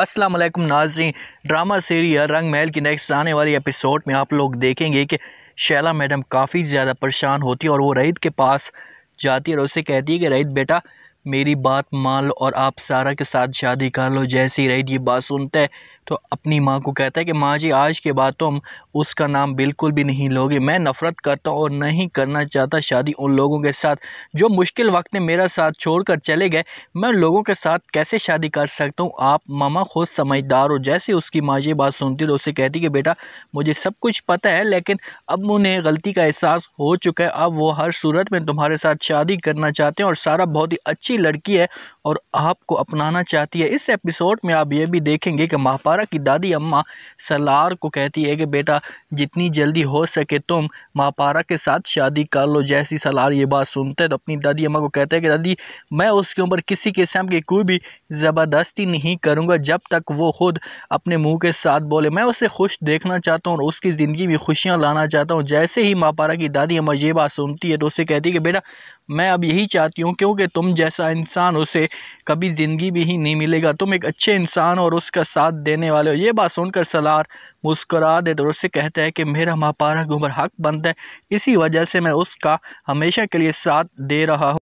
अस्सलाम वालेकुम नाजरीन ड्रामा सीरियल रंग महल की नेक्स्ट आने वाली एपिसोड में आप लोग देखेंगे कि शैला मैडम काफ़ी ज़्यादा परेशान होती है और वो रईद के पास जाती है और उसे कहती है कि रईद बेटा मेरी बात मान लो और आप सारा के साथ शादी कर लो जैसे ही रईद ये बात सुनता है तो अपनी माँ को कहता है कि माँ जी आज के बाद तुम उसका नाम बिल्कुल भी नहीं लोगे मैं नफ़रत करता हूँ और नहीं करना चाहता शादी उन लोगों के साथ जो मुश्किल वक्त में मेरा साथ छोड़कर चले गए मैं लोगों के साथ कैसे शादी कर सकता हूँ आप मामा खुद समझदार हो जैसे उसकी माँ जी बात सुनती तो उसे कहती कि बेटा मुझे सब कुछ पता है लेकिन अब उन्हें गलती का एहसास हो चुका है अब वो हर सूरत में तुम्हारे साथ शादी करना चाहते हैं और सारा बहुत ही अच्छी लड़की है और आपको अपनाना चाहती है इस एपिसोड में आप ये भी देखेंगे कि महापार सारा की दादी अम्मा सलार को कहती है कि बेटा जितनी जल्दी हो सके तुम मापारा के साथ शादी कर लो जैसी सलार ये बात सुनते हैं तो अपनी दादी अम्मा को कहते हैं कि दादी मैं उसके ऊपर किसी किस्म की कोई भी ज़बरदस्ती नहीं करूँगा जब तक वो खुद अपने मुँह के साथ बोले मैं उसे खुश देखना चाहता हूँ और उसकी ज़िंदगी में खुशियाँ लाना चाहता हूँ जैसे ही मापारा की दादी अम्मा ये बात सुनती है तो उसे कहती है कि बेटा मैं अब यही चाहती हूँ क्योंकि तुम जैसा इंसान उसे कभी ज़िंदगी भी ही नहीं मिलेगा तुम एक अच्छे इंसान और उसका साथ देने करने वाले हो ये बात सुनकर सलार मुस्करा दे तो उससे कहता है कि मेरा मापारा गुमर हक बनता है इसी वजह से मैं उसका हमेशा के लिए साथ दे रहा हूँ